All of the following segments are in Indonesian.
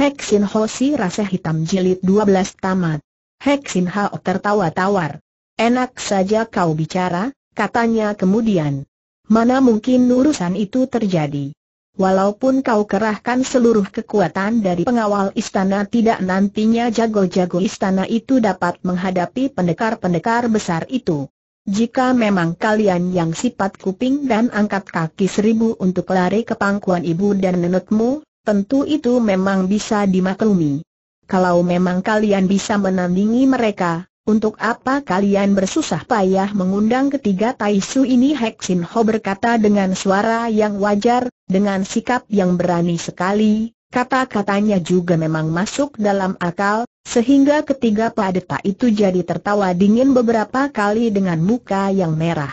Heksin Ho si rasa hitam jilid 12 tamat. Heksin Ho tertawa tawar. Enak saja kau bicara, katanya kemudian. Mana mungkin urusan itu terjadi? Walaupun kau kerahkan seluruh kekuatan dari pengawal istana tidak nantinya jago-jago istana itu dapat menghadapi pendekar-pendekar besar itu. Jika memang kalian yang sifat kuping dan angkat kaki seribu untuk lari ke pangkuan ibu dan nenekmu, tentu itu memang bisa dimaklumi. Kalau memang kalian bisa menandingi mereka, untuk apa kalian bersusah payah mengundang ketiga Taisu ini Hek Sin Ho berkata dengan suara yang wajar, dengan sikap yang berani sekali, kata-katanya juga memang masuk dalam akal, sehingga ketiga padeta itu jadi tertawa dingin beberapa kali dengan muka yang merah.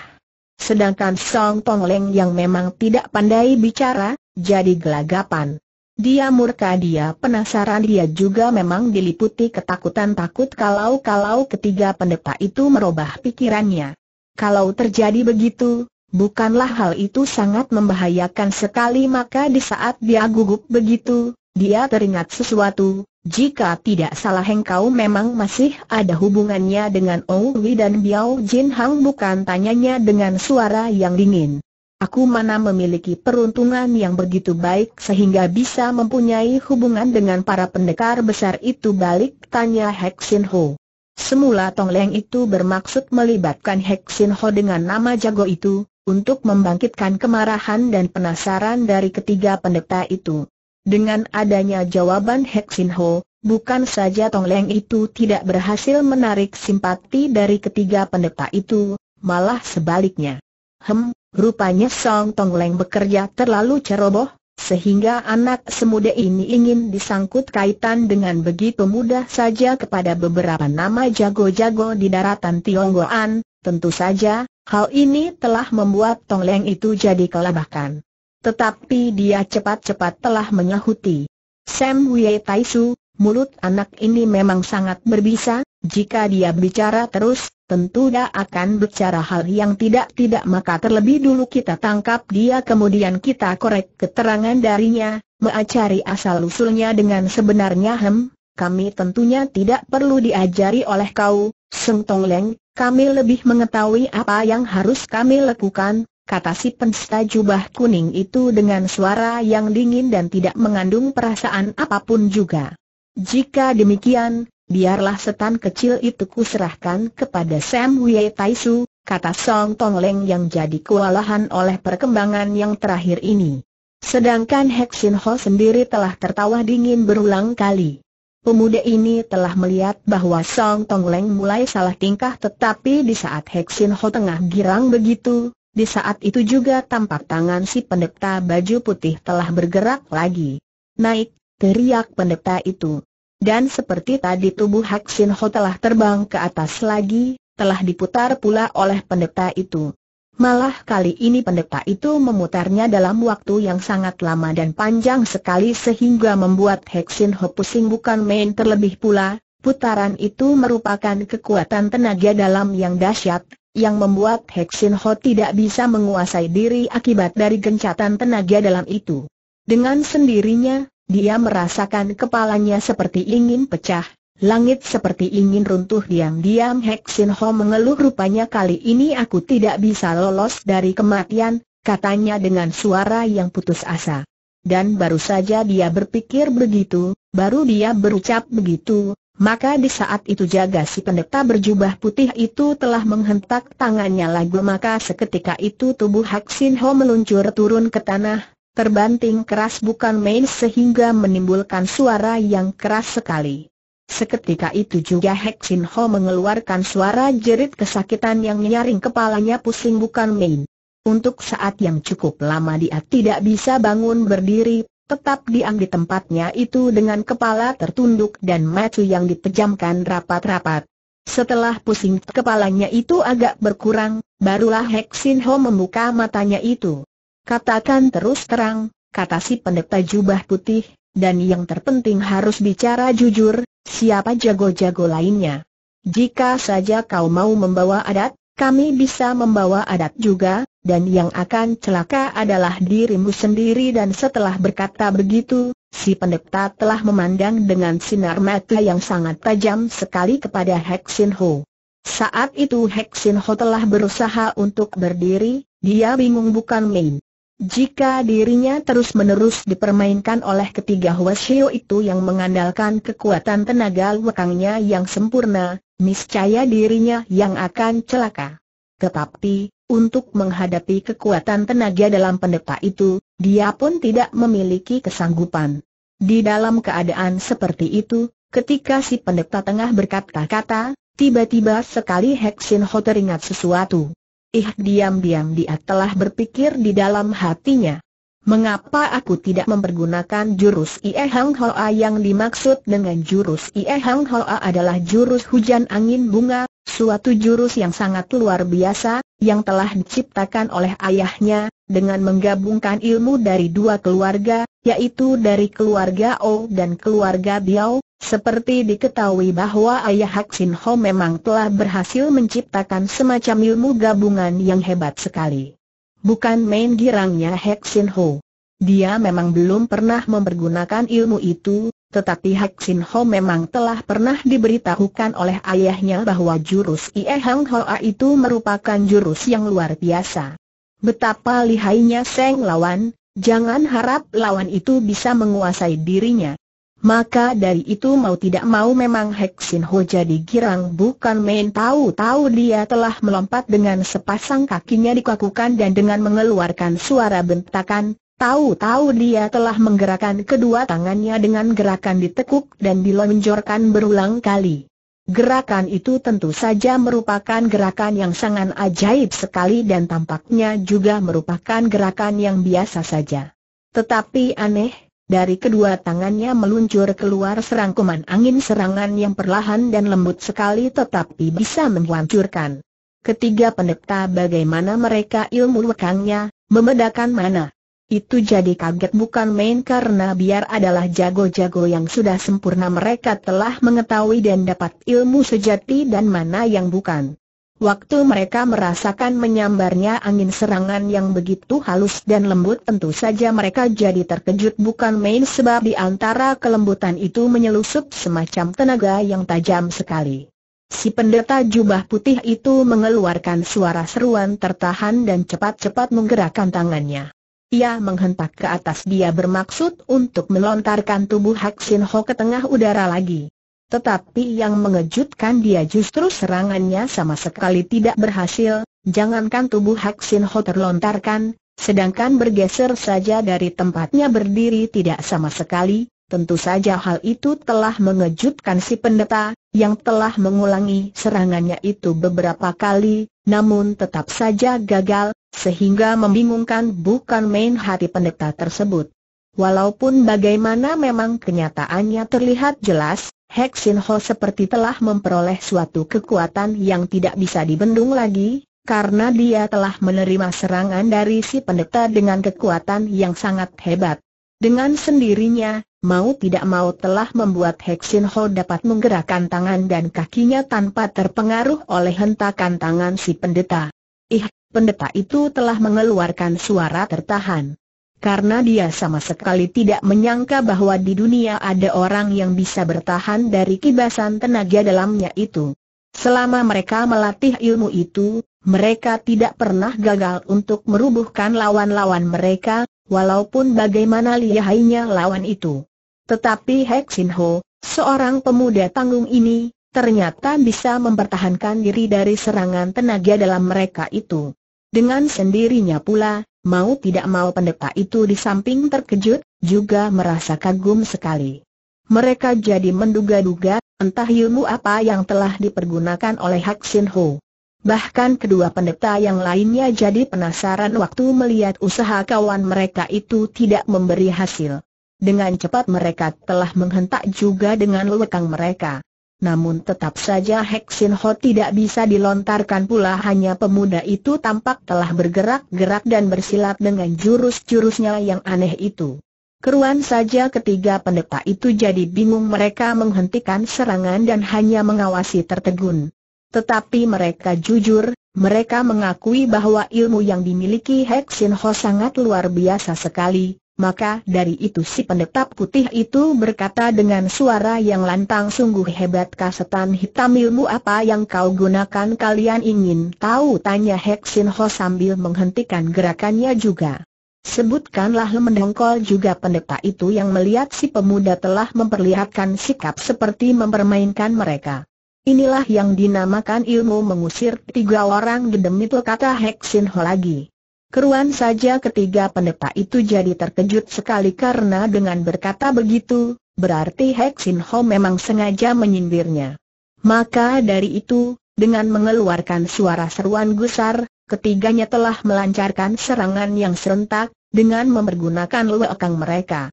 Sedangkan Song Tong Leng yang memang tidak pandai bicara, jadi gelagapan. Dia murka dia penasaran dia juga memang diliputi ketakutan takut kalau-kalau ketiga pendeta itu merubah pikirannya. Kalau terjadi begitu, bukanlah hal itu sangat membahayakan sekali maka di saat dia gugup begitu, dia teringat sesuatu, jika tidak salah engkau memang masih ada hubungannya dengan Ouwi dan Biao Jin Hang bukan tanyanya dengan suara yang dingin. Aku mana memiliki peruntungan yang begitu baik sehingga bisa mempunyai hubungan dengan para pendekar besar itu balik tanya Sin Ho. Semula Tong Leng itu bermaksud melibatkan Sin Ho dengan nama jago itu, untuk membangkitkan kemarahan dan penasaran dari ketiga pendeta itu. Dengan adanya jawaban Sin Ho, bukan saja Tong Leng itu tidak berhasil menarik simpati dari ketiga pendeta itu, malah sebaliknya. Hem, rupanya Song Tong Leng bekerja terlalu ceroboh, sehingga anak semuda ini ingin disangkut kaitan dengan begitu mudah saja kepada beberapa nama jago-jago di daratan Tionggoan, tentu saja, hal ini telah membuat Tong Leng itu jadi kelabakan. Tetapi dia cepat-cepat telah menyahuti. Sam Wei Taisu, mulut anak ini memang sangat berbisa, jika dia bicara terus, tentu dia akan bicara hal yang tidak-tidak maka terlebih dulu kita tangkap dia kemudian kita korek keterangan darinya, mencari asal-usulnya dengan sebenarnya hem, kami tentunya tidak perlu diajari oleh kau, Seng Tong Leng, kami lebih mengetahui apa yang harus kami lakukan, kata si pensta jubah kuning itu dengan suara yang dingin dan tidak mengandung perasaan apapun juga. Jika demikian, biarlah setan kecil itu kuserahkan kepada Sam Wei Tai Su, kata Song Tong Leng yang jadi kewalahan oleh perkembangan yang terakhir ini. Sedangkan Sin Ho sendiri telah tertawa dingin berulang kali. Pemuda ini telah melihat bahwa Song Tong Leng mulai salah tingkah tetapi di saat Sin Ho tengah girang begitu, di saat itu juga tampak tangan si pendeta baju putih telah bergerak lagi. Naik, teriak pendeta itu dan seperti tadi tubuh Hak Sin Ho telah terbang ke atas lagi, telah diputar pula oleh pendeta itu. Malah kali ini pendeta itu memutarnya dalam waktu yang sangat lama dan panjang sekali sehingga membuat Hak Sin Ho pusing bukan main terlebih pula, putaran itu merupakan kekuatan tenaga dalam yang dahsyat, yang membuat Hek Sin Ho tidak bisa menguasai diri akibat dari gencatan tenaga dalam itu. Dengan sendirinya, dia merasakan kepalanya seperti ingin pecah, langit seperti ingin runtuh diam-diam Hek Sin Ho mengeluh rupanya kali ini aku tidak bisa lolos dari kematian, katanya dengan suara yang putus asa. Dan baru saja dia berpikir begitu, baru dia berucap begitu, maka di saat itu jaga si pendeta berjubah putih itu telah menghentak tangannya lagu maka seketika itu tubuh Hak Sin Ho meluncur turun ke tanah, terbanting keras bukan main sehingga menimbulkan suara yang keras sekali. Seketika itu juga Hek Sin Ho mengeluarkan suara jerit kesakitan yang nyaring kepalanya pusing bukan main. Untuk saat yang cukup lama dia tidak bisa bangun berdiri, tetap diam di tempatnya itu dengan kepala tertunduk dan mata yang dipejamkan rapat-rapat. Setelah pusing kepalanya itu agak berkurang, barulah Hek Sin Ho membuka matanya itu. Katakan terus terang, kata si pendeta jubah putih, dan yang terpenting harus bicara jujur, siapa jago-jago lainnya. Jika saja kau mau membawa adat, kami bisa membawa adat juga, dan yang akan celaka adalah dirimu sendiri dan setelah berkata begitu, si pendeta telah memandang dengan sinar mata yang sangat tajam sekali kepada Heksin Ho. Saat itu Heksin Ho telah berusaha untuk berdiri, dia bingung bukan main. Jika dirinya terus-menerus dipermainkan oleh ketiga Huashio itu yang mengandalkan kekuatan tenaga lekangnya yang sempurna, niscaya dirinya yang akan celaka. Tetapi, untuk menghadapi kekuatan tenaga dalam pendeta itu, dia pun tidak memiliki kesanggupan. Di dalam keadaan seperti itu, ketika si pendeta tengah berkata-kata, tiba-tiba sekali Hexin Ho teringat sesuatu. Ih diam-diam dia telah berpikir di dalam hatinya. Mengapa aku tidak mempergunakan jurus Ie Hang Hoa yang dimaksud dengan jurus Ie Hang Hoa adalah jurus hujan angin bunga, suatu jurus yang sangat luar biasa, yang telah diciptakan oleh ayahnya, dengan menggabungkan ilmu dari dua keluarga, yaitu dari keluarga O dan keluarga Biao, seperti diketahui bahwa ayah Hak Sin Ho memang telah berhasil menciptakan semacam ilmu gabungan yang hebat sekali. Bukan main girangnya Hak Sin Ho. Dia memang belum pernah mempergunakan ilmu itu, tetapi Hak Sin Ho memang telah pernah diberitahukan oleh ayahnya bahwa jurus Ie Hang Hoa itu merupakan jurus yang luar biasa. Betapa lihainya Seng Lawan, jangan harap lawan itu bisa menguasai dirinya. Maka dari itu mau tidak mau memang Heksin Ho jadi girang bukan main tahu-tahu dia telah melompat dengan sepasang kakinya dikakukan dan dengan mengeluarkan suara bentakan, tahu-tahu dia telah menggerakkan kedua tangannya dengan gerakan ditekuk dan dilonjorkan berulang kali. Gerakan itu tentu saja merupakan gerakan yang sangat ajaib sekali dan tampaknya juga merupakan gerakan yang biasa saja. Tetapi aneh, dari kedua tangannya meluncur keluar serangkuman angin serangan yang perlahan dan lembut sekali tetapi bisa menghancurkan. Ketiga pendeta bagaimana mereka ilmu lekangnya, membedakan mana itu jadi kaget bukan main karena biar adalah jago-jago yang sudah sempurna mereka telah mengetahui dan dapat ilmu sejati dan mana yang bukan. Waktu mereka merasakan menyambarnya angin serangan yang begitu halus dan lembut tentu saja mereka jadi terkejut bukan main sebab di antara kelembutan itu menyelusup semacam tenaga yang tajam sekali. Si pendeta jubah putih itu mengeluarkan suara seruan tertahan dan cepat-cepat menggerakkan tangannya. Ia menghentak ke atas dia bermaksud untuk melontarkan tubuh Hak Sin Ho ke tengah udara lagi. Tetapi yang mengejutkan dia justru serangannya sama sekali tidak berhasil, jangankan tubuh Hak Sin Ho terlontarkan, sedangkan bergeser saja dari tempatnya berdiri tidak sama sekali, tentu saja hal itu telah mengejutkan si pendeta, yang telah mengulangi serangannya itu beberapa kali, namun tetap saja gagal, sehingga membingungkan bukan main hati pendeta tersebut. Walaupun bagaimana memang kenyataannya terlihat jelas, Hexin Ho seperti telah memperoleh suatu kekuatan yang tidak bisa dibendung lagi, karena dia telah menerima serangan dari si pendeta dengan kekuatan yang sangat hebat. Dengan sendirinya, mau tidak mau telah membuat Hexin Ho dapat menggerakkan tangan dan kakinya tanpa terpengaruh oleh hentakan tangan si pendeta. Ih, pendeta itu telah mengeluarkan suara tertahan. Karena dia sama sekali tidak menyangka bahwa di dunia ada orang yang bisa bertahan dari kibasan tenaga dalamnya itu. Selama mereka melatih ilmu itu, mereka tidak pernah gagal untuk merubuhkan lawan-lawan mereka, walaupun bagaimana lihainya lawan itu. Tetapi Hexinho, seorang pemuda tanggung ini, ternyata bisa mempertahankan diri dari serangan tenaga dalam mereka itu. Dengan sendirinya pula, mau tidak mau pendeta itu di samping terkejut, juga merasa kagum sekali. Mereka jadi menduga-duga, entah ilmu apa yang telah dipergunakan oleh Hak Sin Ho. Bahkan kedua pendeta yang lainnya jadi penasaran waktu melihat usaha kawan mereka itu tidak memberi hasil. Dengan cepat mereka telah menghentak juga dengan lekang mereka. Namun tetap saja Hexin Ho tidak bisa dilontarkan pula hanya pemuda itu tampak telah bergerak-gerak dan bersilat dengan jurus-jurusnya yang aneh itu. Keruan saja ketiga pendeta itu jadi bingung mereka menghentikan serangan dan hanya mengawasi tertegun. Tetapi mereka jujur, mereka mengakui bahwa ilmu yang dimiliki Hexin Ho sangat luar biasa sekali, maka dari itu si pendeta putih itu berkata dengan suara yang lantang sungguh hebat kasetan hitam ilmu apa yang kau gunakan kalian ingin tahu tanya Heksin Ho sambil menghentikan gerakannya juga. Sebutkanlah mendengkol juga pendeta itu yang melihat si pemuda telah memperlihatkan sikap seperti mempermainkan mereka. Inilah yang dinamakan ilmu mengusir tiga orang gedem itu kata Heksin Ho lagi. Keruan saja ketiga pendeta itu jadi terkejut sekali karena dengan berkata begitu, berarti Sin Ho memang sengaja menyindirnya. Maka dari itu, dengan mengeluarkan suara seruan gusar, ketiganya telah melancarkan serangan yang serentak, dengan mempergunakan lekang mereka.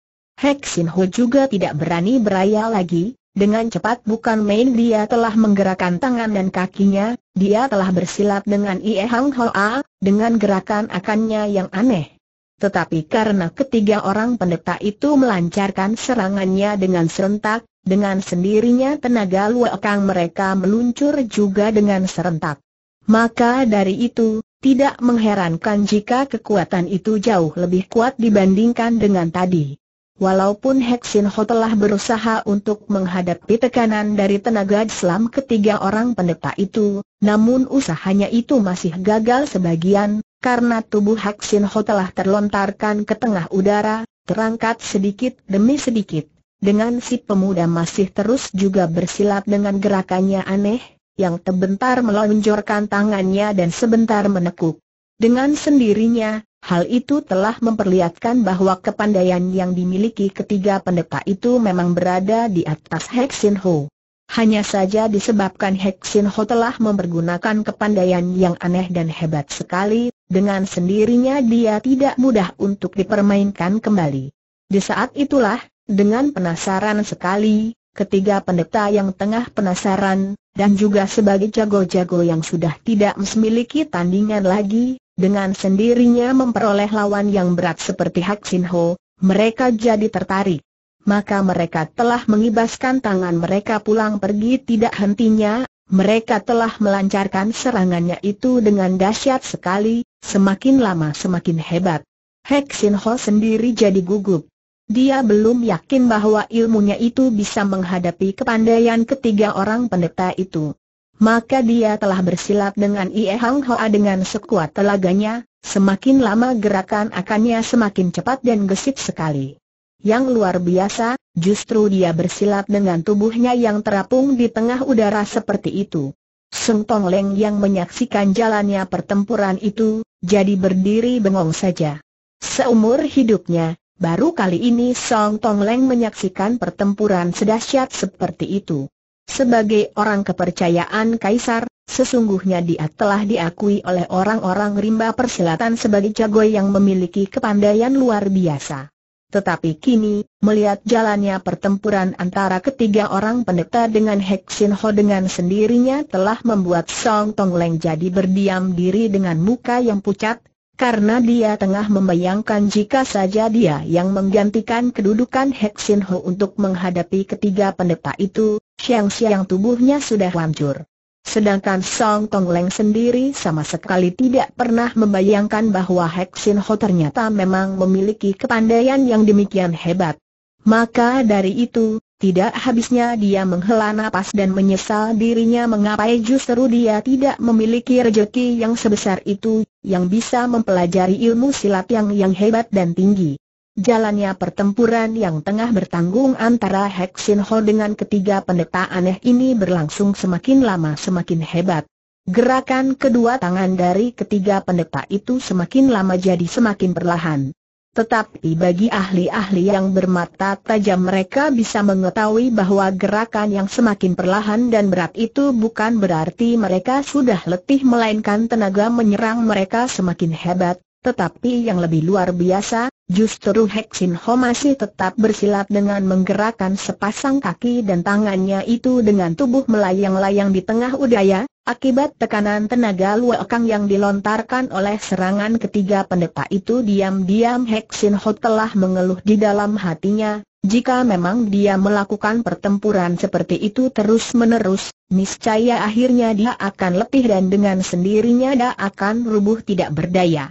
Sin Ho juga tidak berani beraya lagi, dengan cepat bukan main dia telah menggerakkan tangan dan kakinya, dia telah bersilat dengan Ie Hang Hoa, dengan gerakan akannya yang aneh. Tetapi karena ketiga orang pendeta itu melancarkan serangannya dengan serentak, dengan sendirinya tenaga luakang mereka meluncur juga dengan serentak. Maka dari itu, tidak mengherankan jika kekuatan itu jauh lebih kuat dibandingkan dengan tadi. Walaupun Haksin Ho telah berusaha untuk menghadapi tekanan dari tenaga Islam ketiga orang pendeta itu, namun usahanya itu masih gagal sebagian, karena tubuh Haksin Ho telah terlontarkan ke tengah udara, terangkat sedikit demi sedikit. Dengan si pemuda masih terus juga bersilat dengan gerakannya aneh, yang sebentar melonjorkan tangannya dan sebentar menekuk. Dengan sendirinya, Hal itu telah memperlihatkan bahwa kepandaian yang dimiliki ketiga pendeta itu memang berada di atas Hexin Ho. Hanya saja disebabkan Hexin Ho telah mempergunakan kepandaian yang aneh dan hebat sekali, dengan sendirinya dia tidak mudah untuk dipermainkan kembali. Di saat itulah, dengan penasaran sekali, ketiga pendeta yang tengah penasaran, dan juga sebagai jago-jago yang sudah tidak memiliki tandingan lagi, dengan sendirinya memperoleh lawan yang berat seperti Hak Sin Ho, mereka jadi tertarik. Maka mereka telah mengibaskan tangan mereka pulang pergi tidak hentinya, mereka telah melancarkan serangannya itu dengan dahsyat sekali, semakin lama semakin hebat. Hek Sin Ho sendiri jadi gugup. Dia belum yakin bahwa ilmunya itu bisa menghadapi kepandaian ketiga orang pendeta itu maka dia telah bersilat dengan Ie Hang Hoa dengan sekuat telaganya, semakin lama gerakan akannya semakin cepat dan gesit sekali. Yang luar biasa, justru dia bersilat dengan tubuhnya yang terapung di tengah udara seperti itu. Seng Tong Leng yang menyaksikan jalannya pertempuran itu, jadi berdiri bengong saja. Seumur hidupnya, baru kali ini Song Tong Leng menyaksikan pertempuran sedahsyat seperti itu. Sebagai orang kepercayaan kaisar, sesungguhnya dia telah diakui oleh orang-orang rimba persilatan sebagai jago yang memiliki kepandaian luar biasa. Tetapi kini, melihat jalannya pertempuran antara ketiga orang pendeta dengan Hek Ho dengan sendirinya telah membuat Song Tong Leng jadi berdiam diri dengan muka yang pucat, karena dia tengah membayangkan jika saja dia yang menggantikan kedudukan Heksin Ho untuk menghadapi ketiga pendeta itu, siang-siang tubuhnya sudah hancur. Sedangkan Song Tong Leng sendiri sama sekali tidak pernah membayangkan bahwa Heksin Ho ternyata memang memiliki kepandaian yang demikian hebat. Maka dari itu, tidak habisnya dia menghela nafas dan menyesal dirinya mengapa justru dia tidak memiliki rejeki yang sebesar itu, yang bisa mempelajari ilmu silat yang yang hebat dan tinggi. Jalannya pertempuran yang tengah bertanggung antara Hexin Ho dengan ketiga pendeta aneh ini berlangsung semakin lama semakin hebat. Gerakan kedua tangan dari ketiga pendeta itu semakin lama jadi semakin perlahan. Tetapi bagi ahli-ahli yang bermata tajam mereka bisa mengetahui bahwa gerakan yang semakin perlahan dan berat itu bukan berarti mereka sudah letih melainkan tenaga menyerang mereka semakin hebat, tetapi yang lebih luar biasa, justru Heksin Ho masih tetap bersilat dengan menggerakkan sepasang kaki dan tangannya itu dengan tubuh melayang-layang di tengah udara, akibat tekanan tenaga luakang yang dilontarkan oleh serangan ketiga pendeta itu diam-diam Heksin Ho telah mengeluh di dalam hatinya, jika memang dia melakukan pertempuran seperti itu terus-menerus, niscaya akhirnya dia akan letih dan dengan sendirinya dia akan rubuh tidak berdaya.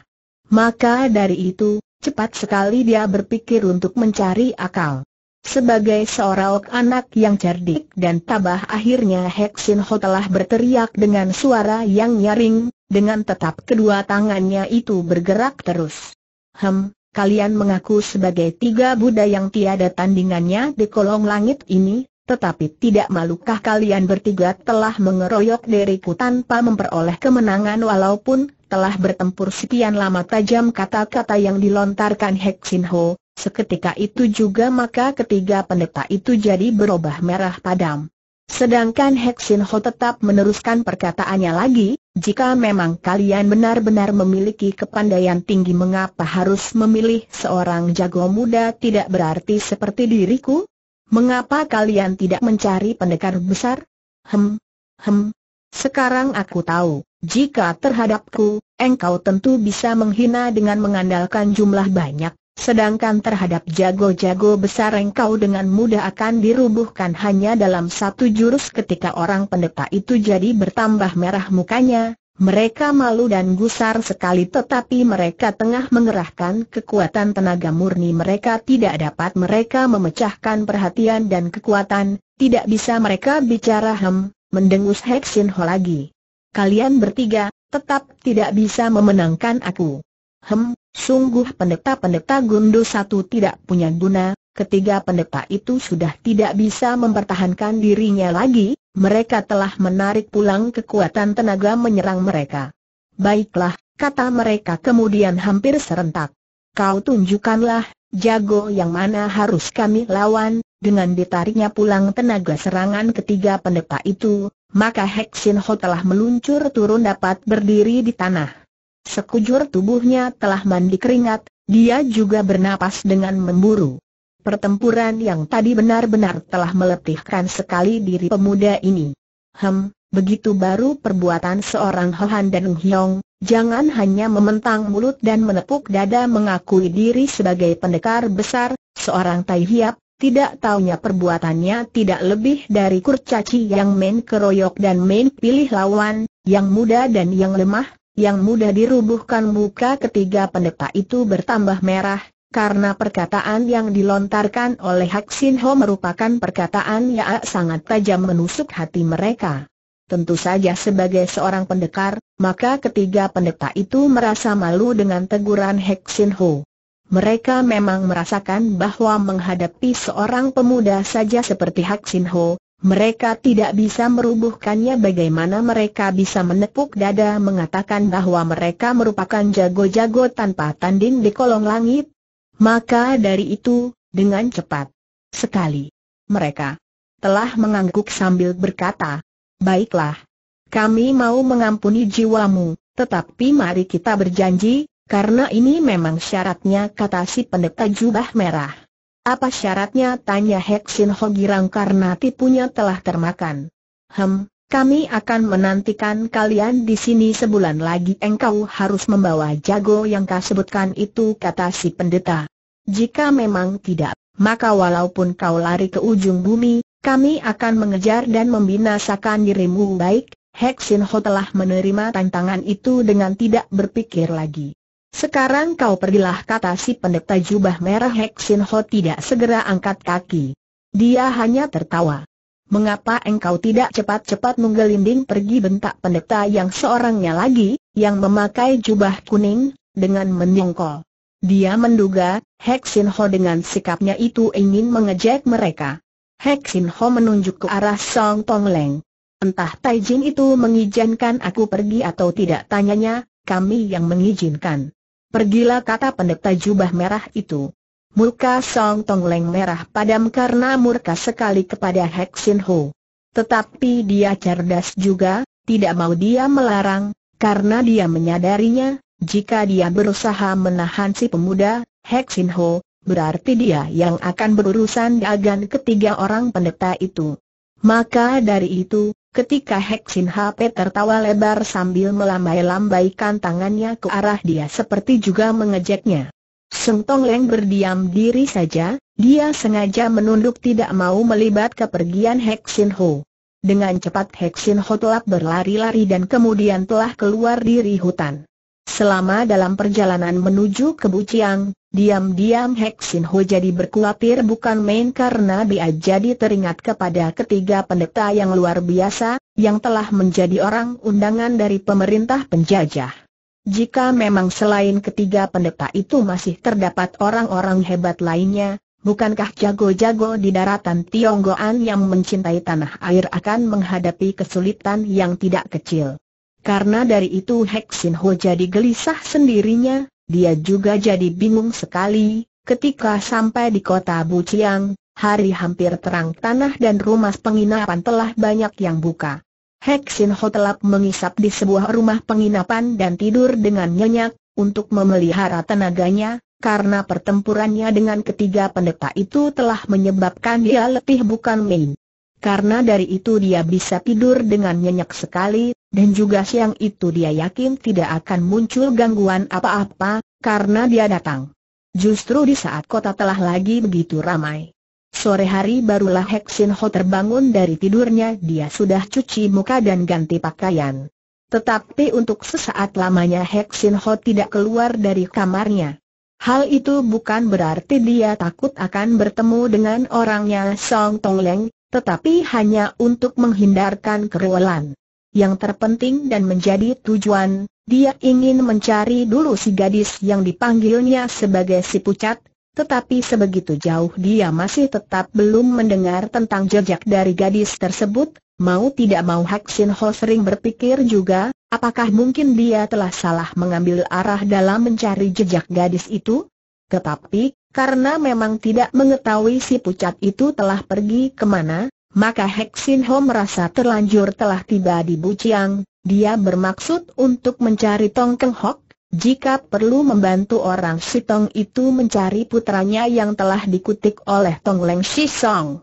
Maka dari itu, cepat sekali dia berpikir untuk mencari akal. Sebagai seorang anak yang cerdik dan tabah akhirnya Sin Ho telah berteriak dengan suara yang nyaring, dengan tetap kedua tangannya itu bergerak terus. Hem, kalian mengaku sebagai tiga Buddha yang tiada tandingannya di kolong langit ini, tetapi tidak malukah kalian bertiga telah mengeroyok diriku tanpa memperoleh kemenangan walaupun telah bertempur sekian lama tajam kata-kata yang dilontarkan Hek Ho, seketika itu juga maka ketiga pendeta itu jadi berubah merah padam. Sedangkan Hek Ho tetap meneruskan perkataannya lagi, jika memang kalian benar-benar memiliki kepandaian tinggi mengapa harus memilih seorang jago muda tidak berarti seperti diriku? Mengapa kalian tidak mencari pendekar besar? Hem, hem. Sekarang aku tahu, jika terhadapku, engkau tentu bisa menghina dengan mengandalkan jumlah banyak, sedangkan terhadap jago-jago besar engkau dengan mudah akan dirubuhkan hanya dalam satu jurus ketika orang pendeta itu jadi bertambah merah mukanya, mereka malu dan gusar sekali tetapi mereka tengah mengerahkan kekuatan tenaga murni mereka tidak dapat mereka memecahkan perhatian dan kekuatan, tidak bisa mereka bicara hem, mendengus Heksin Ho lagi. Kalian bertiga, tetap tidak bisa memenangkan aku. Hem, sungguh pendeta-pendeta gundu satu tidak punya guna, Ketiga pendeta itu sudah tidak bisa mempertahankan dirinya lagi, mereka telah menarik pulang kekuatan tenaga menyerang mereka. Baiklah, kata mereka kemudian hampir serentak. Kau tunjukkanlah, jago yang mana harus kami lawan, dengan ditariknya pulang tenaga serangan ketiga pendeta itu, maka Heksin Ho telah meluncur turun dapat berdiri di tanah. Sekujur tubuhnya telah mandi keringat, dia juga bernapas dengan memburu. Pertempuran yang tadi benar-benar telah meletihkan sekali diri pemuda ini. Hem, begitu baru perbuatan seorang Hohan dan Ng jangan hanya mementang mulut dan menepuk dada mengakui diri sebagai pendekar besar, seorang Tai Hiap, tidak taunya perbuatannya tidak lebih dari kurcaci yang main keroyok dan main pilih lawan, yang muda dan yang lemah, yang mudah dirubuhkan muka ketiga pendeta itu bertambah merah, karena perkataan yang dilontarkan oleh Hak Sin Ho merupakan perkataan yang sangat tajam menusuk hati mereka. Tentu saja sebagai seorang pendekar, maka ketiga pendeta itu merasa malu dengan teguran Hak Sin Ho. Mereka memang merasakan bahwa menghadapi seorang pemuda saja seperti Hak Sin Ho, mereka tidak bisa merubuhkannya bagaimana mereka bisa menepuk dada mengatakan bahwa mereka merupakan jago-jago tanpa tanding di kolong langit, maka dari itu, dengan cepat sekali, mereka telah mengangguk sambil berkata, Baiklah, kami mau mengampuni jiwamu, tetapi mari kita berjanji, karena ini memang syaratnya kata si pendeta jubah merah. Apa syaratnya tanya Heksin Hogirang karena tipunya telah termakan. Hem, kami akan menantikan kalian di sini sebulan lagi engkau harus membawa jago yang kau sebutkan itu kata si pendeta. Jika memang tidak, maka walaupun kau lari ke ujung bumi, kami akan mengejar dan membinasakan dirimu baik, Sin Ho telah menerima tantangan itu dengan tidak berpikir lagi. Sekarang kau pergilah kata si pendeta jubah merah Sin Ho tidak segera angkat kaki. Dia hanya tertawa. Mengapa engkau tidak cepat-cepat menggelinding pergi bentak pendeta yang seorangnya lagi, yang memakai jubah kuning, dengan menyongkol. Dia menduga, Hexin Ho dengan sikapnya itu ingin mengejek mereka. Hexin Ho menunjuk ke arah Song Tong Leng. Entah Tai Jin itu mengizinkan aku pergi atau tidak tanyanya, kami yang mengizinkan. Pergilah kata pendeta jubah merah itu. Murka Song Tong Leng merah padam karena murka sekali kepada Hek Sin Ho. Tetapi dia cerdas juga, tidak mau dia melarang, karena dia menyadarinya, jika dia berusaha menahan si pemuda, Hek Sin Ho, berarti dia yang akan berurusan dengan ketiga orang pendeta itu. Maka dari itu, ketika Hek Sin HP tertawa lebar sambil melambai-lambaikan tangannya ke arah dia seperti juga mengejeknya. Seng Tong Leng berdiam diri saja, dia sengaja menunduk tidak mau melibat kepergian Hek Sin Ho. Dengan cepat Hek Sin Ho telah berlari-lari dan kemudian telah keluar diri hutan. Selama dalam perjalanan menuju ke Buciang, diam-diam Hek Sin Ho jadi berkhawatir bukan main karena dia jadi teringat kepada ketiga pendeta yang luar biasa, yang telah menjadi orang undangan dari pemerintah penjajah. Jika memang selain ketiga pendeta itu masih terdapat orang-orang hebat lainnya, bukankah jago-jago di daratan Tionggoan yang mencintai tanah air akan menghadapi kesulitan yang tidak kecil? Karena dari itu Sin Ho jadi gelisah sendirinya, dia juga jadi bingung sekali, ketika sampai di kota Buciang, hari hampir terang tanah dan rumah penginapan telah banyak yang buka. Heksin Ho mengisap di sebuah rumah penginapan dan tidur dengan nyenyak, untuk memelihara tenaganya, karena pertempurannya dengan ketiga pendeta itu telah menyebabkan dia letih bukan main. Karena dari itu dia bisa tidur dengan nyenyak sekali, dan juga siang itu dia yakin tidak akan muncul gangguan apa-apa, karena dia datang. Justru di saat kota telah lagi begitu ramai. Sore hari barulah Hek Ho terbangun dari tidurnya dia sudah cuci muka dan ganti pakaian. Tetapi untuk sesaat lamanya Hek Ho tidak keluar dari kamarnya. Hal itu bukan berarti dia takut akan bertemu dengan orangnya Song Tong Leng, tetapi hanya untuk menghindarkan keruelan. Yang terpenting dan menjadi tujuan, dia ingin mencari dulu si gadis yang dipanggilnya sebagai si pucat, tetapi sebegitu jauh dia masih tetap belum mendengar tentang jejak dari gadis tersebut, mau tidak mau Hak Sin Ho sering berpikir juga, apakah mungkin dia telah salah mengambil arah dalam mencari jejak gadis itu? Tetapi, karena memang tidak mengetahui si pucat itu telah pergi kemana, maka Hak Sin Ho merasa terlanjur telah tiba di Buciang, dia bermaksud untuk mencari Tong Keng Hok, jika perlu membantu orang Sitong itu mencari putranya yang telah dikutik oleh Tong Leng Song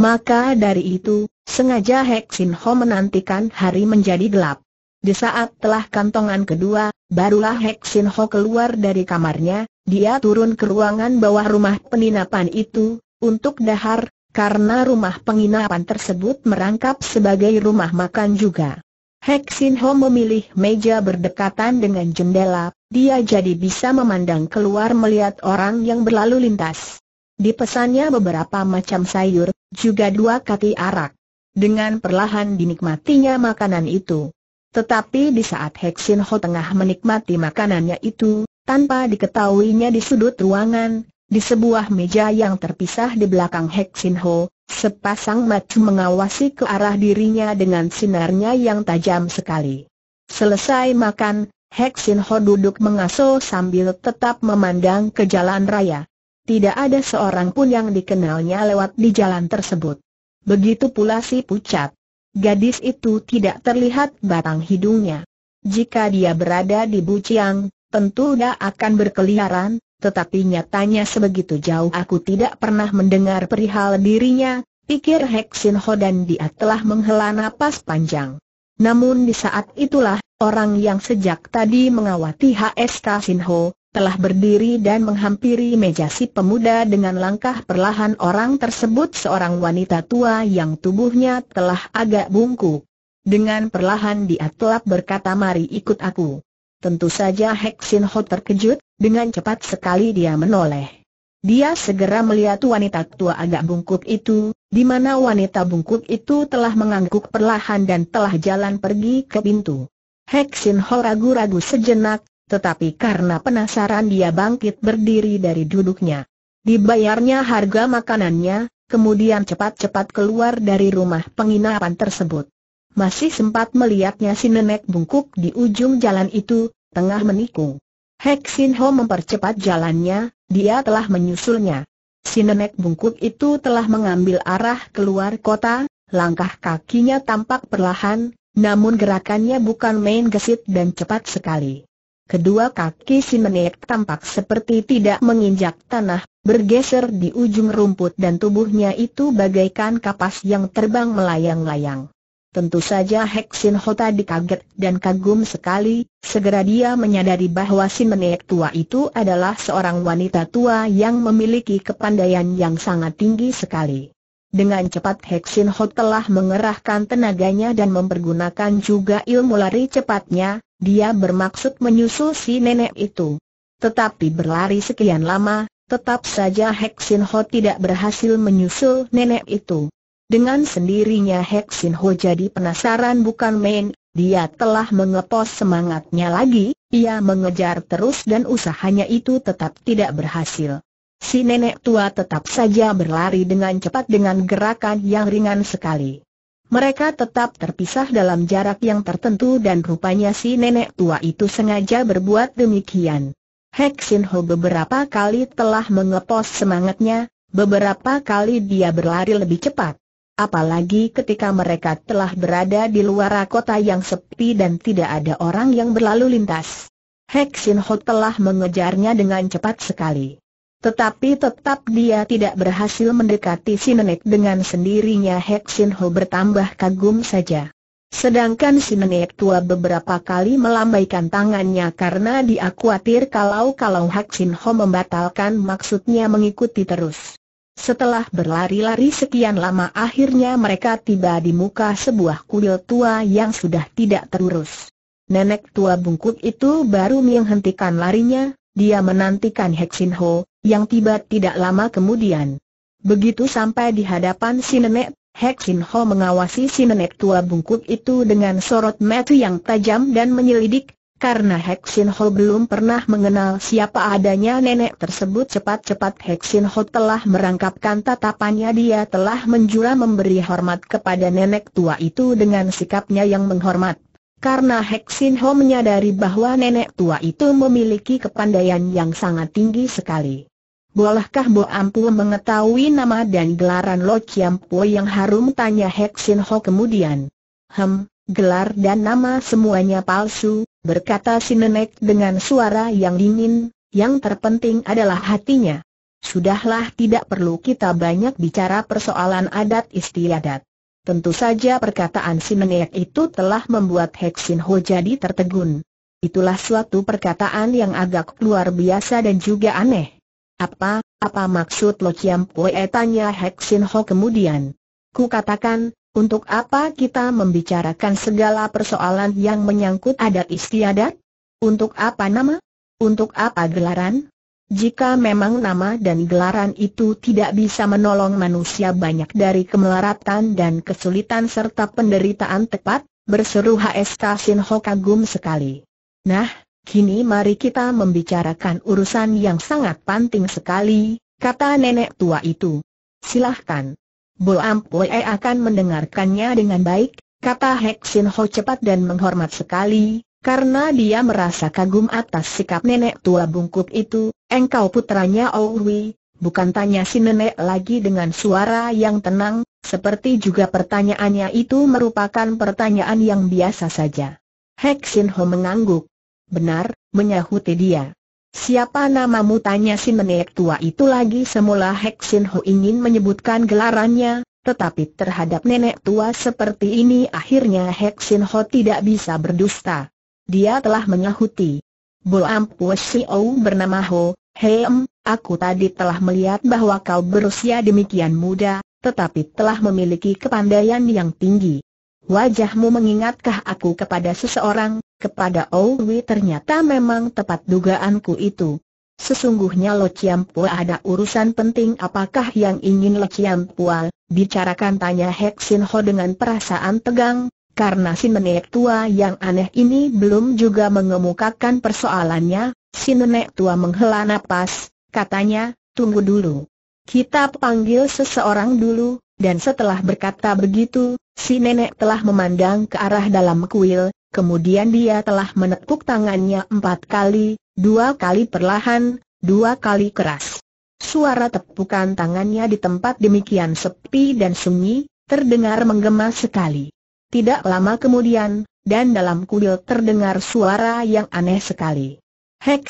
Maka dari itu, sengaja Hek Sin Ho menantikan hari menjadi gelap. Di saat telah kantongan kedua, barulah Hek Sin Ho keluar dari kamarnya, dia turun ke ruangan bawah rumah peninapan itu, untuk dahar, karena rumah penginapan tersebut merangkap sebagai rumah makan juga. Hek Sin Ho memilih meja berdekatan dengan jendela, dia jadi bisa memandang keluar melihat orang yang berlalu lintas. Dipesannya beberapa macam sayur, juga dua kati arak. Dengan perlahan dinikmatinya makanan itu. Tetapi di saat Hek Sin Ho tengah menikmati makanannya itu, tanpa diketahuinya di sudut ruangan, di sebuah meja yang terpisah di belakang Hek Sin Ho, Sepasang mata mengawasi ke arah dirinya dengan sinarnya yang tajam sekali. Selesai makan, Heksin Ho duduk mengaso sambil tetap memandang ke jalan raya. Tidak ada seorang pun yang dikenalnya lewat di jalan tersebut. Begitu pula si pucat. Gadis itu tidak terlihat batang hidungnya. Jika dia berada di Buciang, tentu dia akan berkeliaran, tetapi nyatanya sebegitu jauh aku tidak pernah mendengar perihal dirinya, pikir Hek Sin Ho dan dia telah menghela napas panjang. Namun di saat itulah, orang yang sejak tadi mengawati HSK Sin Ho, telah berdiri dan menghampiri meja si pemuda dengan langkah perlahan orang tersebut seorang wanita tua yang tubuhnya telah agak bungkuk. Dengan perlahan dia telah berkata mari ikut aku. Tentu saja Sin Ho terkejut, dengan cepat sekali dia menoleh. Dia segera melihat wanita tua agak bungkuk itu, di mana wanita bungkuk itu telah mengangguk perlahan dan telah jalan pergi ke pintu. Sin Ho ragu-ragu sejenak, tetapi karena penasaran dia bangkit berdiri dari duduknya. Dibayarnya harga makanannya, kemudian cepat-cepat keluar dari rumah penginapan tersebut masih sempat melihatnya si nenek bungkuk di ujung jalan itu, tengah menikung. Hek Sin Ho mempercepat jalannya, dia telah menyusulnya. Si nenek bungkuk itu telah mengambil arah keluar kota, langkah kakinya tampak perlahan, namun gerakannya bukan main gesit dan cepat sekali. Kedua kaki si nenek tampak seperti tidak menginjak tanah, bergeser di ujung rumput dan tubuhnya itu bagaikan kapas yang terbang melayang-layang. Tentu saja Ho Hota dikaget dan kagum sekali, segera dia menyadari bahwa si menek tua itu adalah seorang wanita tua yang memiliki kepandaian yang sangat tinggi sekali. Dengan cepat Sin Ho telah mengerahkan tenaganya dan mempergunakan juga ilmu lari cepatnya, dia bermaksud menyusul si nenek itu. Tetapi berlari sekian lama, tetap saja Sin Ho tidak berhasil menyusul nenek itu. Dengan sendirinya Hek Sin Ho jadi penasaran bukan main, dia telah mengepos semangatnya lagi, ia mengejar terus dan usahanya itu tetap tidak berhasil. Si nenek tua tetap saja berlari dengan cepat dengan gerakan yang ringan sekali. Mereka tetap terpisah dalam jarak yang tertentu dan rupanya si nenek tua itu sengaja berbuat demikian. Hek Sin Ho beberapa kali telah mengepos semangatnya, beberapa kali dia berlari lebih cepat apalagi ketika mereka telah berada di luar kota yang sepi dan tidak ada orang yang berlalu lintas. Hexin Ho telah mengejarnya dengan cepat sekali. Tetapi tetap dia tidak berhasil mendekati si nenek dengan sendirinya Hexin Ho bertambah kagum saja. Sedangkan si nenek tua beberapa kali melambaikan tangannya karena dia khawatir kalau-kalau Hak Sin Ho membatalkan maksudnya mengikuti terus. Setelah berlari-lari sekian lama akhirnya mereka tiba di muka sebuah kuil tua yang sudah tidak terurus. Nenek tua bungkuk itu baru menghentikan larinya, dia menantikan hexin Ho, yang tiba tidak lama kemudian. Begitu sampai di hadapan si nenek, Ho mengawasi si nenek tua bungkuk itu dengan sorot mata yang tajam dan menyelidik, karena Hexin Ho belum pernah mengenal siapa adanya nenek tersebut cepat-cepat Hexin Ho telah merangkapkan tatapannya dia telah menjura memberi hormat kepada nenek tua itu dengan sikapnya yang menghormat. Karena Hexin Ho menyadari bahwa nenek tua itu memiliki kepandaian yang sangat tinggi sekali. Bolehkah Bo Ampu mengetahui nama dan gelaran Lo Chiam Po yang harum tanya Hexin Ho kemudian? Hem, gelar dan nama semuanya palsu, berkata si nenek dengan suara yang dingin, yang terpenting adalah hatinya. Sudahlah tidak perlu kita banyak bicara persoalan adat istiadat. Tentu saja perkataan si nenek itu telah membuat Heksin Ho jadi tertegun. Itulah suatu perkataan yang agak luar biasa dan juga aneh. Apa, apa maksud Lo Chiam Pue tanya Heksin Ho kemudian? Ku katakan, untuk apa kita membicarakan segala persoalan yang menyangkut adat istiadat? Untuk apa nama? Untuk apa gelaran? Jika memang nama dan gelaran itu tidak bisa menolong manusia banyak dari kemelaratan dan kesulitan serta penderitaan tepat, berseru HSK Sin Ho kagum sekali. Nah, kini mari kita membicarakan urusan yang sangat penting sekali, kata nenek tua itu. Silahkan. Bo Ampue akan mendengarkannya dengan baik, kata Hek Sin Ho cepat dan menghormat sekali, karena dia merasa kagum atas sikap nenek tua bungkuk itu, engkau putranya Owi, oh bukan tanya si nenek lagi dengan suara yang tenang, seperti juga pertanyaannya itu merupakan pertanyaan yang biasa saja. Hek Sin Ho mengangguk. Benar, menyahuti dia. Siapa namamu tanya si nenek tua itu lagi semula Hek Sin Ho ingin menyebutkan gelarannya, tetapi terhadap nenek tua seperti ini akhirnya Hek Sin Ho tidak bisa berdusta. Dia telah menyahuti. Bo Si Xiao bernama Ho, Heem, aku tadi telah melihat bahwa kau berusia demikian muda, tetapi telah memiliki kepandaian yang tinggi. Wajahmu mengingatkah aku kepada seseorang, kepada Owi ternyata memang tepat dugaanku itu. Sesungguhnya Lo Chiam Pua ada urusan penting apakah yang ingin Lo Chiam Pua, bicarakan tanya Hek Sin Ho dengan perasaan tegang, karena si nenek tua yang aneh ini belum juga mengemukakan persoalannya, si nenek tua menghela napas, katanya, tunggu dulu. Kita panggil seseorang dulu, dan setelah berkata begitu, si nenek telah memandang ke arah dalam kuil, kemudian dia telah menekuk tangannya empat kali, dua kali perlahan, dua kali keras. Suara tepukan tangannya di tempat demikian sepi dan sunyi, terdengar menggema sekali. Tidak lama kemudian, dan dalam kuil terdengar suara yang aneh sekali. Hek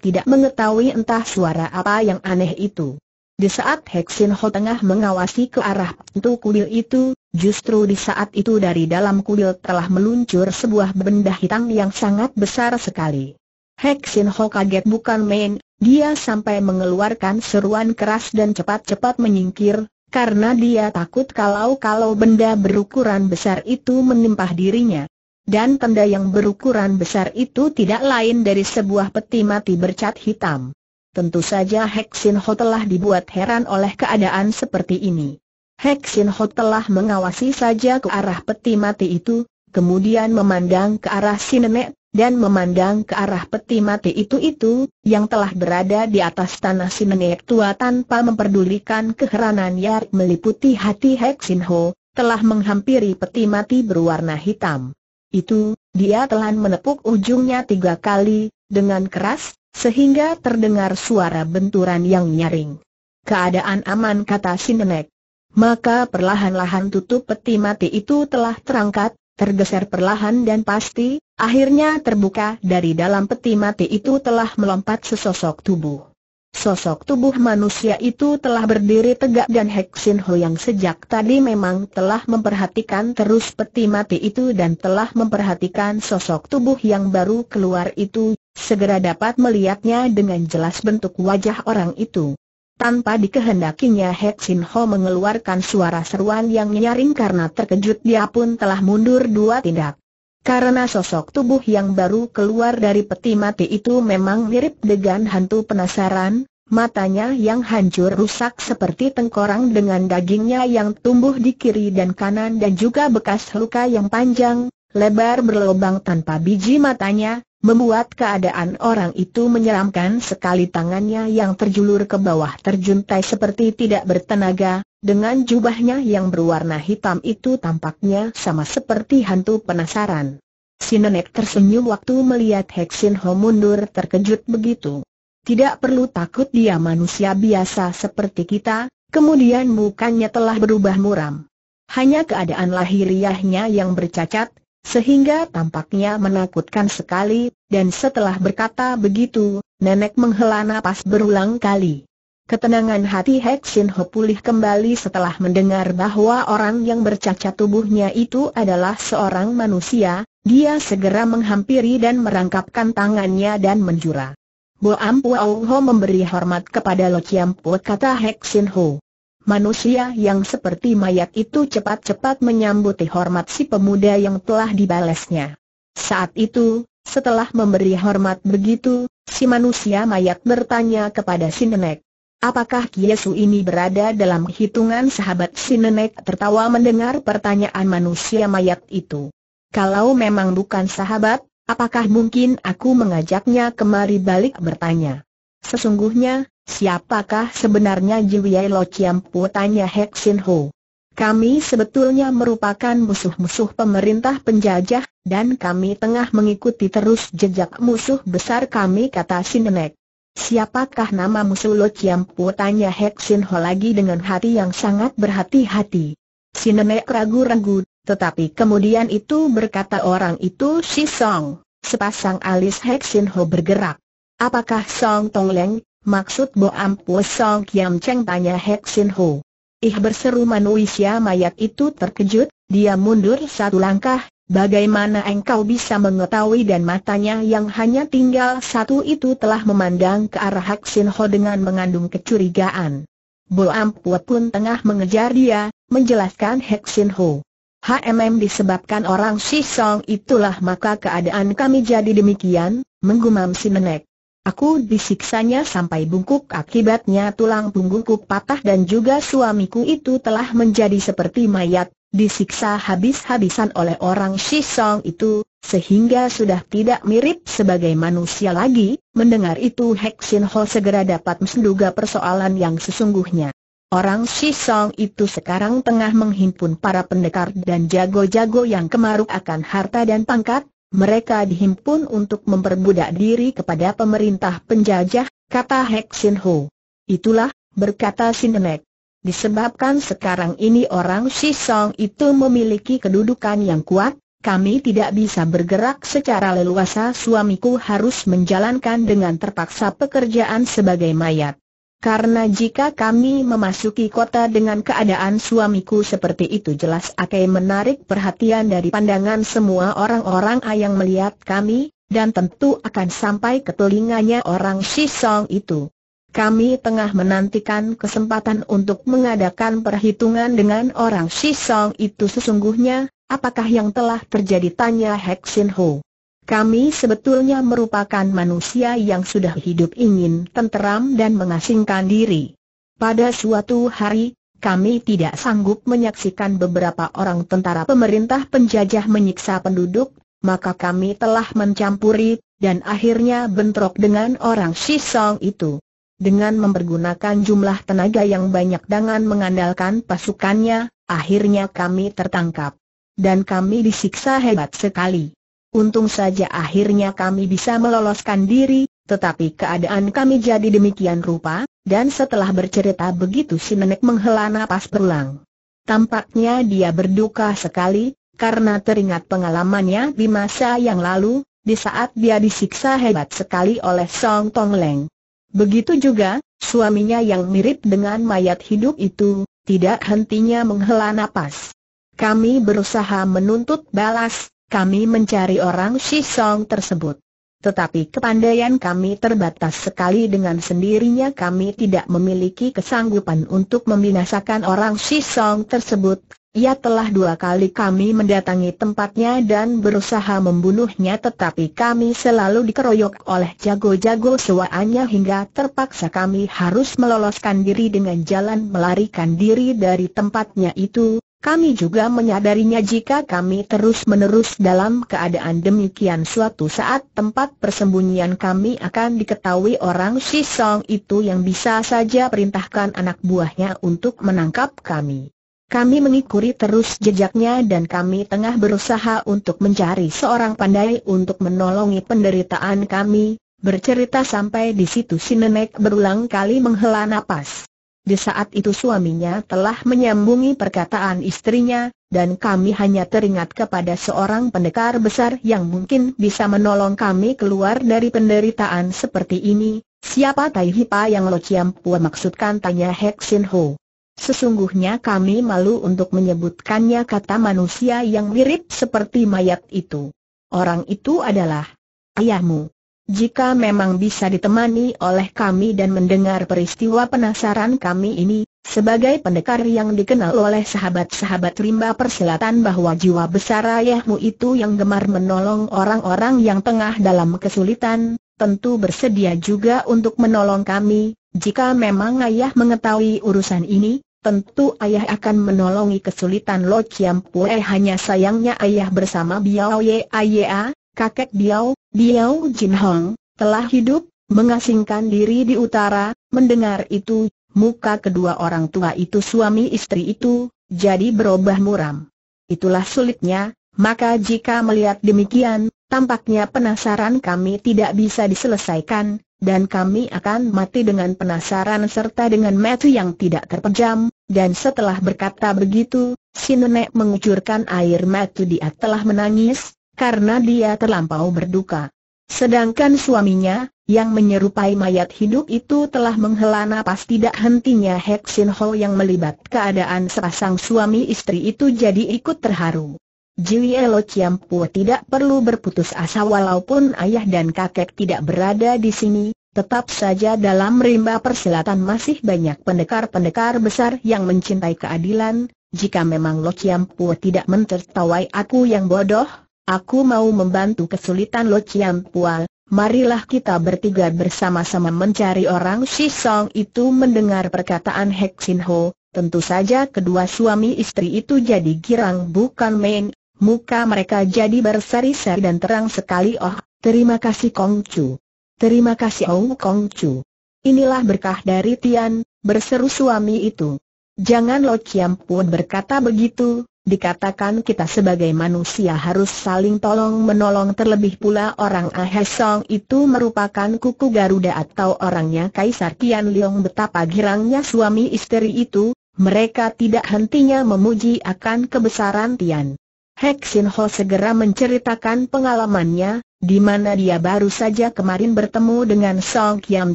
tidak mengetahui entah suara apa yang aneh itu. Di saat Heksin Ho tengah mengawasi ke arah pintu kuil itu, justru di saat itu dari dalam kuil telah meluncur sebuah benda hitam yang sangat besar sekali. Heksin Ho kaget bukan main, dia sampai mengeluarkan seruan keras dan cepat-cepat menyingkir, karena dia takut kalau-kalau benda berukuran besar itu menimpa dirinya. Dan tanda yang berukuran besar itu tidak lain dari sebuah peti mati bercat hitam. Tentu saja Hexin Ho telah dibuat heran oleh keadaan seperti ini. Hexin Ho telah mengawasi saja ke arah peti mati itu, kemudian memandang ke arah si nenek, dan memandang ke arah peti mati itu-itu, yang telah berada di atas tanah si nenek tua tanpa memperdulikan keheranan yang meliputi hati Hexin Ho, telah menghampiri peti mati berwarna hitam. Itu, dia telah menepuk ujungnya tiga kali, dengan keras, sehingga terdengar suara benturan yang nyaring. Keadaan aman kata si nenek. Maka perlahan-lahan tutup peti mati itu telah terangkat, tergeser perlahan dan pasti, akhirnya terbuka dari dalam peti mati itu telah melompat sesosok tubuh. Sosok tubuh manusia itu telah berdiri tegak dan Hek Ho yang sejak tadi memang telah memperhatikan terus peti mati itu dan telah memperhatikan sosok tubuh yang baru keluar itu segera dapat melihatnya dengan jelas bentuk wajah orang itu. Tanpa dikehendakinya Hek Sin Ho mengeluarkan suara seruan yang nyaring karena terkejut dia pun telah mundur dua tindak. Karena sosok tubuh yang baru keluar dari peti mati itu memang mirip dengan hantu penasaran, matanya yang hancur rusak seperti tengkorang dengan dagingnya yang tumbuh di kiri dan kanan dan juga bekas luka yang panjang, lebar berlobang tanpa biji matanya, Membuat keadaan orang itu menyeramkan sekali tangannya yang terjulur ke bawah terjuntai seperti tidak bertenaga, dengan jubahnya yang berwarna hitam itu tampaknya sama seperti hantu penasaran. Si nenek tersenyum waktu melihat Heksin Ho mundur terkejut begitu. Tidak perlu takut dia manusia biasa seperti kita, kemudian mukanya telah berubah muram. Hanya keadaan lahiriahnya yang bercacat, sehingga tampaknya menakutkan sekali, dan setelah berkata begitu, nenek menghela napas berulang kali. Ketenangan hati Sin Ho pulih kembali setelah mendengar bahwa orang yang bercacat tubuhnya itu adalah seorang manusia, dia segera menghampiri dan merangkapkan tangannya dan menjura. Bo Ampu Ho memberi hormat kepada Lo Chiam Po kata Sin Ho. Manusia yang seperti mayat itu cepat-cepat menyambuti hormat si pemuda yang telah dibalesnya. Saat itu, setelah memberi hormat begitu, si manusia mayat bertanya kepada si nenek. Apakah Kiesu ini berada dalam hitungan sahabat si nenek tertawa mendengar pertanyaan manusia mayat itu? Kalau memang bukan sahabat, apakah mungkin aku mengajaknya kemari balik bertanya? Sesungguhnya, Siapakah sebenarnya Jiwei Lo Chiampu? Tanya Hek Sin Ho. Kami sebetulnya merupakan musuh-musuh pemerintah penjajah, dan kami tengah mengikuti terus jejak musuh besar kami kata Sinenek. Siapakah nama musuh Lo Chiampu? Tanya Hek Sin Ho lagi dengan hati yang sangat berhati-hati. Sinenek ragu-ragu, tetapi kemudian itu berkata orang itu si Song. Sepasang alis Hek Sin Ho bergerak. Apakah Song Tong Leng, Maksud Bo Ampu Song Kiam Cheng tanya Hek Sin Ho. Ih berseru manusia mayat itu terkejut, dia mundur satu langkah, bagaimana engkau bisa mengetahui dan matanya yang hanya tinggal satu itu telah memandang ke arah Hek Sin Ho dengan mengandung kecurigaan. Bo Ampu pun tengah mengejar dia, menjelaskan Hek Sin Ho. HMM disebabkan orang si Song itulah maka keadaan kami jadi demikian, menggumam si nenek. Aku disiksanya sampai bungkuk akibatnya tulang punggungku patah dan juga suamiku itu telah menjadi seperti mayat, disiksa habis-habisan oleh orang Shisong itu, sehingga sudah tidak mirip sebagai manusia lagi, mendengar itu Sin Ho segera dapat menduga persoalan yang sesungguhnya. Orang Shisong itu sekarang tengah menghimpun para pendekar dan jago-jago yang kemaruk akan harta dan pangkat, mereka dihimpun untuk memperbudak diri kepada pemerintah penjajah, kata Hek Sin Ho. Itulah, berkata Sin Nek. Disebabkan sekarang ini orang Sisong itu memiliki kedudukan yang kuat, kami tidak bisa bergerak secara leluasa suamiku harus menjalankan dengan terpaksa pekerjaan sebagai mayat. Karena jika kami memasuki kota dengan keadaan suamiku seperti itu jelas akan menarik perhatian dari pandangan semua orang-orang yang melihat kami, dan tentu akan sampai ke telinganya orang Shisong itu. Kami tengah menantikan kesempatan untuk mengadakan perhitungan dengan orang Shisong itu sesungguhnya, apakah yang telah terjadi tanya Hek Ho. Kami sebetulnya merupakan manusia yang sudah hidup ingin tenteram dan mengasingkan diri. Pada suatu hari, kami tidak sanggup menyaksikan beberapa orang tentara pemerintah penjajah menyiksa penduduk, maka kami telah mencampuri, dan akhirnya bentrok dengan orang Shisong itu. Dengan mempergunakan jumlah tenaga yang banyak dengan mengandalkan pasukannya, akhirnya kami tertangkap. Dan kami disiksa hebat sekali. Untung saja akhirnya kami bisa meloloskan diri, tetapi keadaan kami jadi demikian rupa, dan setelah bercerita begitu si nenek menghela napas berulang. Tampaknya dia berduka sekali, karena teringat pengalamannya di masa yang lalu, di saat dia disiksa hebat sekali oleh Song Tong Leng. Begitu juga, suaminya yang mirip dengan mayat hidup itu, tidak hentinya menghela napas. Kami berusaha menuntut balas, kami mencari orang Shi Song tersebut. Tetapi kepandaian kami terbatas sekali dengan sendirinya kami tidak memiliki kesanggupan untuk membinasakan orang Shi Song tersebut. Ia telah dua kali kami mendatangi tempatnya dan berusaha membunuhnya tetapi kami selalu dikeroyok oleh jago-jago sewaannya hingga terpaksa kami harus meloloskan diri dengan jalan melarikan diri dari tempatnya itu. Kami juga menyadarinya jika kami terus-menerus dalam keadaan demikian suatu saat tempat persembunyian kami akan diketahui orang si Song itu yang bisa saja perintahkan anak buahnya untuk menangkap kami. Kami mengikuti terus jejaknya dan kami tengah berusaha untuk mencari seorang pandai untuk menolongi penderitaan kami, bercerita sampai di situ si nenek berulang kali menghela napas. Di saat itu suaminya telah menyambungi perkataan istrinya, dan kami hanya teringat kepada seorang pendekar besar yang mungkin bisa menolong kami keluar dari penderitaan seperti ini. Siapa Tai Hipa yang Lo Chiam Pua maksudkan tanya Hek Sin Ho. Sesungguhnya kami malu untuk menyebutkannya kata manusia yang mirip seperti mayat itu. Orang itu adalah ayahmu. Jika memang bisa ditemani oleh kami dan mendengar peristiwa penasaran kami ini, sebagai pendekar yang dikenal oleh sahabat-sahabat rimba persilatan bahwa jiwa besar ayahmu itu yang gemar menolong orang-orang yang tengah dalam kesulitan, tentu bersedia juga untuk menolong kami, jika memang ayah mengetahui urusan ini, tentu ayah akan menolongi kesulitan Lo Chiam Pue hanya sayangnya ayah bersama Biao Ye Ayea, kakek Biao, Biao Jin Hong, telah hidup, mengasingkan diri di utara, mendengar itu, muka kedua orang tua itu suami istri itu, jadi berubah muram. Itulah sulitnya, maka jika melihat demikian, tampaknya penasaran kami tidak bisa diselesaikan, dan kami akan mati dengan penasaran serta dengan metu yang tidak terpejam, dan setelah berkata begitu, si nenek mengucurkan air metu dia telah menangis, karena dia terlampau berduka. Sedangkan suaminya, yang menyerupai mayat hidup itu telah menghela napas tidak hentinya Hek Sin Ho yang melibat keadaan sepasang suami istri itu jadi ikut terharu. Jiwi Elo Pu tidak perlu berputus asa walaupun ayah dan kakek tidak berada di sini, tetap saja dalam rimba persilatan masih banyak pendekar-pendekar besar yang mencintai keadilan, jika memang Lo Pu tidak mentertawai aku yang bodoh, Aku mau membantu kesulitan Lo Chiam Pual, marilah kita bertiga bersama-sama mencari orang Si Song itu mendengar perkataan Hek Sin Ho, tentu saja kedua suami istri itu jadi girang bukan main, muka mereka jadi berseri-seri dan terang sekali oh, terima kasih Kong Chu. Terima kasih Ong Kong Chu. Inilah berkah dari Tian, berseru suami itu. Jangan Lo Chiam Puan berkata begitu, Dikatakan kita sebagai manusia harus saling tolong-menolong terlebih pula orang Ahesong itu merupakan kuku Garuda atau orangnya Kaisar Kian Leong betapa girangnya suami istri itu, mereka tidak hentinya memuji akan kebesaran Tian. Hek Sin Ho segera menceritakan pengalamannya, di mana dia baru saja kemarin bertemu dengan Song Kiam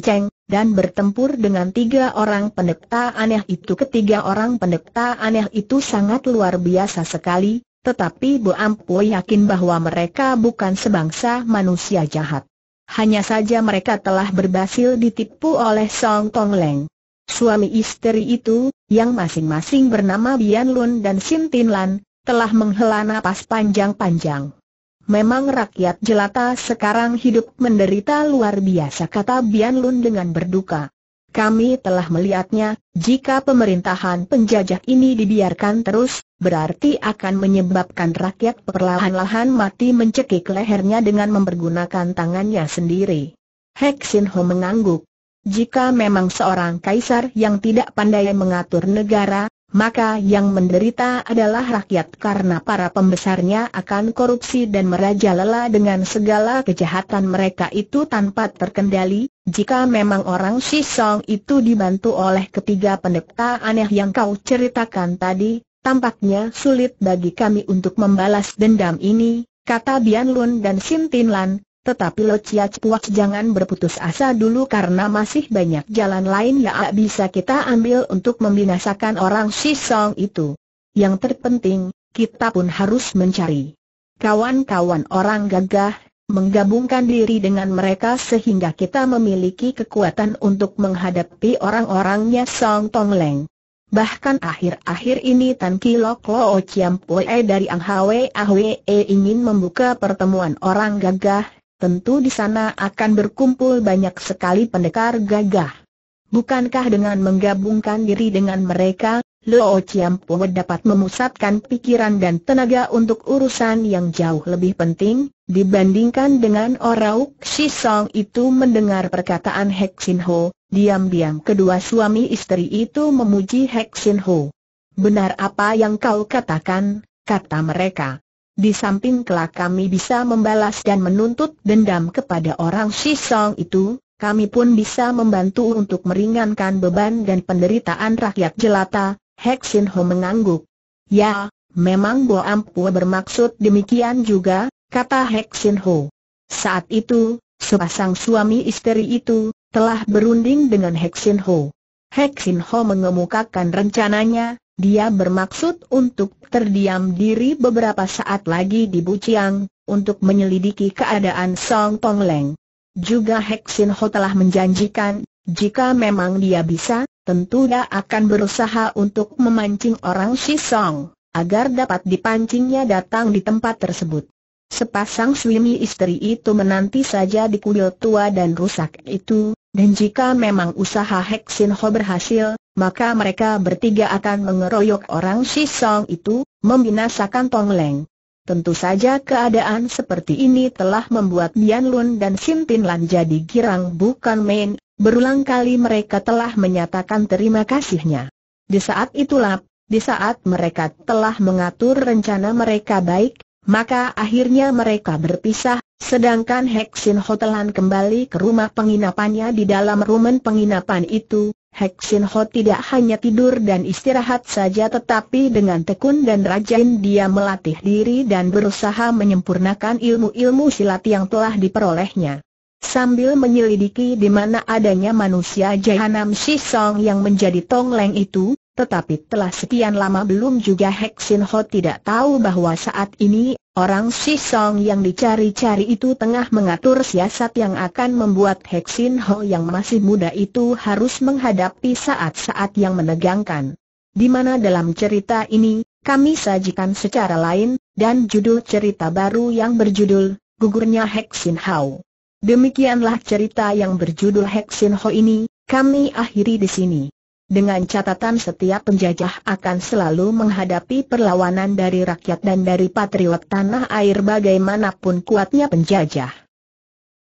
Cheng, dan bertempur dengan tiga orang pendekta aneh itu. Ketiga orang pendekta aneh itu sangat luar biasa sekali, tetapi Bu Ampu yakin bahwa mereka bukan sebangsa manusia jahat. Hanya saja mereka telah berhasil ditipu oleh Song Tong Leng. Suami istri itu, yang masing-masing bernama Bian Lun dan Sim Tin Lan, telah menghela napas panjang-panjang. Memang rakyat jelata sekarang hidup menderita luar biasa kata Bian Lun dengan berduka. Kami telah melihatnya, jika pemerintahan penjajah ini dibiarkan terus, berarti akan menyebabkan rakyat perlahan-lahan mati mencekik lehernya dengan mempergunakan tangannya sendiri. Sin Ho mengangguk. Jika memang seorang kaisar yang tidak pandai mengatur negara, maka yang menderita adalah rakyat karena para pembesarnya akan korupsi dan merajalela dengan segala kejahatan mereka itu tanpa terkendali, jika memang orang Sisong itu dibantu oleh ketiga pendeta aneh yang kau ceritakan tadi, tampaknya sulit bagi kami untuk membalas dendam ini, kata Bian Lun dan Sin Lan, tetapi Lo Chia Puak jangan berputus asa dulu karena masih banyak jalan lain yang bisa kita ambil untuk membinasakan orang si Song itu. Yang terpenting, kita pun harus mencari kawan-kawan orang gagah, menggabungkan diri dengan mereka sehingga kita memiliki kekuatan untuk menghadapi orang-orangnya Song Tong Leng. Bahkan akhir-akhir ini Tan Kilok Lo Chiam Pue dari Ang Hwe Ahwe e ingin membuka pertemuan orang gagah tentu di sana akan berkumpul banyak sekali pendekar gagah. Bukankah dengan menggabungkan diri dengan mereka, Luo Chiampo dapat memusatkan pikiran dan tenaga untuk urusan yang jauh lebih penting, dibandingkan dengan Orauk Song itu mendengar perkataan Hek Sin Ho, diam-diam kedua suami istri itu memuji Hek Sin Ho. Benar apa yang kau katakan, kata mereka. Di samping kelak kami bisa membalas dan menuntut dendam kepada orang Shisong itu, kami pun bisa membantu untuk meringankan beban dan penderitaan rakyat jelata, Hek Sin Ho mengangguk. Ya, memang Bo Ampua bermaksud demikian juga, kata Hek Sin Ho. Saat itu, sepasang suami istri itu, telah berunding dengan Hek Sin Ho. Hek Sin Ho mengemukakan rencananya, dia bermaksud untuk terdiam diri beberapa saat lagi di Buciang, untuk menyelidiki keadaan Song Tong Leng. Juga Sin Ho telah menjanjikan, jika memang dia bisa, tentu dia akan berusaha untuk memancing orang Si Song, agar dapat dipancingnya datang di tempat tersebut. Sepasang suami istri itu menanti saja di kuil tua dan rusak itu, dan jika memang usaha Hek Sin Ho berhasil, maka mereka bertiga akan mengeroyok orang Song itu, membinasakan Tong Leng. Tentu saja keadaan seperti ini telah membuat Bian Lun dan Sim Tin Lan jadi girang bukan main, berulang kali mereka telah menyatakan terima kasihnya. Di saat itulah, di saat mereka telah mengatur rencana mereka baik, maka akhirnya mereka berpisah, sedangkan Hexin Hotelan kembali ke rumah penginapannya di dalam rumen penginapan itu, Hek Sin Ho tidak hanya tidur dan istirahat saja tetapi dengan tekun dan rajin dia melatih diri dan berusaha menyempurnakan ilmu-ilmu silat yang telah diperolehnya. Sambil menyelidiki di mana adanya manusia Jahanam Shisong yang menjadi Tong Leng itu, tetapi telah sekian lama belum juga Hek Sin Ho tidak tahu bahwa saat ini, orang Si Song yang dicari-cari itu tengah mengatur siasat yang akan membuat Hek Sin Ho yang masih muda itu harus menghadapi saat-saat yang menegangkan. Di mana dalam cerita ini, kami sajikan secara lain, dan judul cerita baru yang berjudul, Gugurnya Hek Sin Ho. Demikianlah cerita yang berjudul Hek Sin Ho ini, kami akhiri di sini. Dengan catatan setiap penjajah akan selalu menghadapi perlawanan dari rakyat dan dari patriot tanah air bagaimanapun kuatnya penjajah.